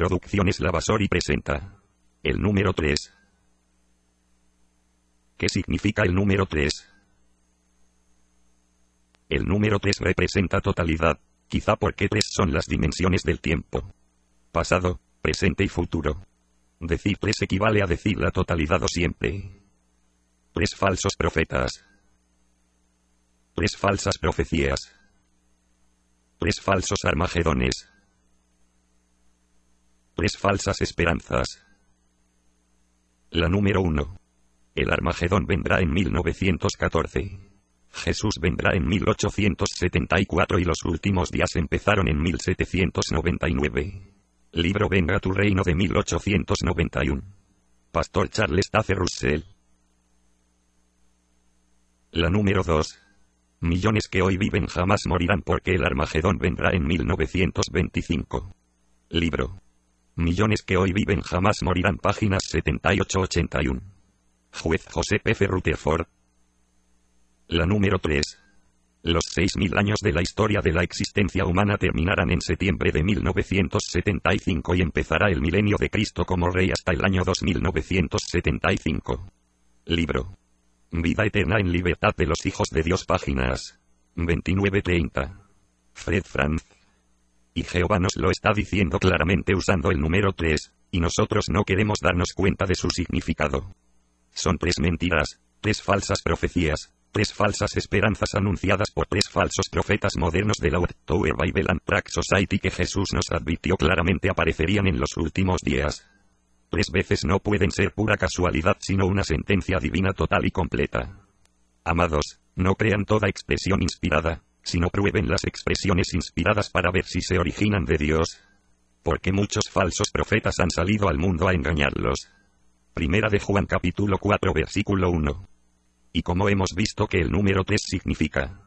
Producciones y presenta. El número 3. ¿Qué significa el número 3? El número 3 representa totalidad, quizá porque tres son las dimensiones del tiempo. Pasado, presente y futuro. Decir 3 equivale a decir la totalidad o siempre. Tres falsos profetas. Tres falsas profecías. Tres falsos armagedones falsas esperanzas. La número 1. El Armagedón vendrá en 1914. Jesús vendrá en 1874 y los últimos días empezaron en 1799. Libro Venga tu reino de 1891. Pastor Charles Taze Russell. La número 2. Millones que hoy viven jamás morirán porque el Armagedón vendrá en 1925. Libro. Millones que hoy viven jamás morirán. Páginas 78-81. Juez José P. Rutherford. La número 3. Los 6.000 años de la historia de la existencia humana terminarán en septiembre de 1975 y empezará el milenio de Cristo como rey hasta el año 2975. Libro. Vida eterna en libertad de los hijos de Dios páginas. 29-30. Fred Franz. Y Jehová nos lo está diciendo claramente usando el número 3, y nosotros no queremos darnos cuenta de su significado. Son tres mentiras, tres falsas profecías, tres falsas esperanzas anunciadas por tres falsos profetas modernos de la Old Tower Bible and Track Society que Jesús nos advirtió claramente aparecerían en los últimos días. Tres veces no pueden ser pura casualidad sino una sentencia divina total y completa. Amados, no crean toda expresión inspirada, no prueben las expresiones inspiradas para ver si se originan de Dios. Porque muchos falsos profetas han salido al mundo a engañarlos. Primera de Juan capítulo 4 versículo 1. Y como hemos visto que el número 3 significa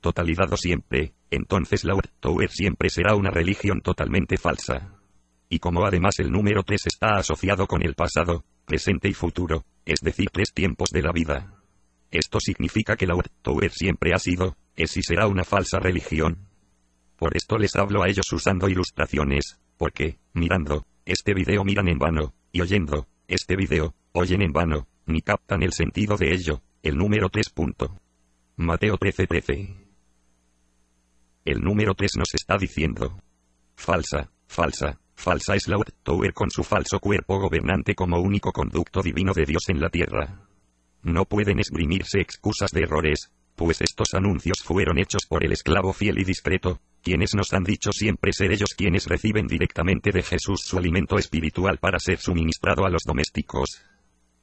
totalidad o siempre, entonces la Tower siempre será una religión totalmente falsa. Y como además el número 3 está asociado con el pasado, presente y futuro, es decir, tres tiempos de la vida. Esto significa que la Tower siempre ha sido, ¿Es si será una falsa religión. Por esto les hablo a ellos usando ilustraciones, porque, mirando, este video miran en vano, y oyendo, este video, oyen en vano, ni captan el sentido de ello, el número 3. Mateo 13:13. El número 3 nos está diciendo. Falsa, falsa, falsa es la Tower con su falso cuerpo gobernante como único conducto divino de Dios en la tierra. No pueden esgrimirse excusas de errores, pues estos anuncios fueron hechos por el esclavo fiel y discreto, quienes nos han dicho siempre ser ellos quienes reciben directamente de Jesús su alimento espiritual para ser suministrado a los domésticos.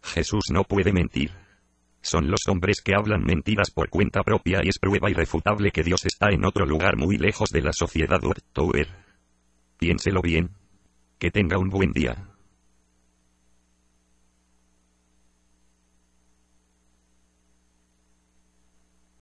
Jesús no puede mentir. Son los hombres que hablan mentiras por cuenta propia y es prueba irrefutable que Dios está en otro lugar muy lejos de la sociedad Piénselo bien. Que tenga un buen día.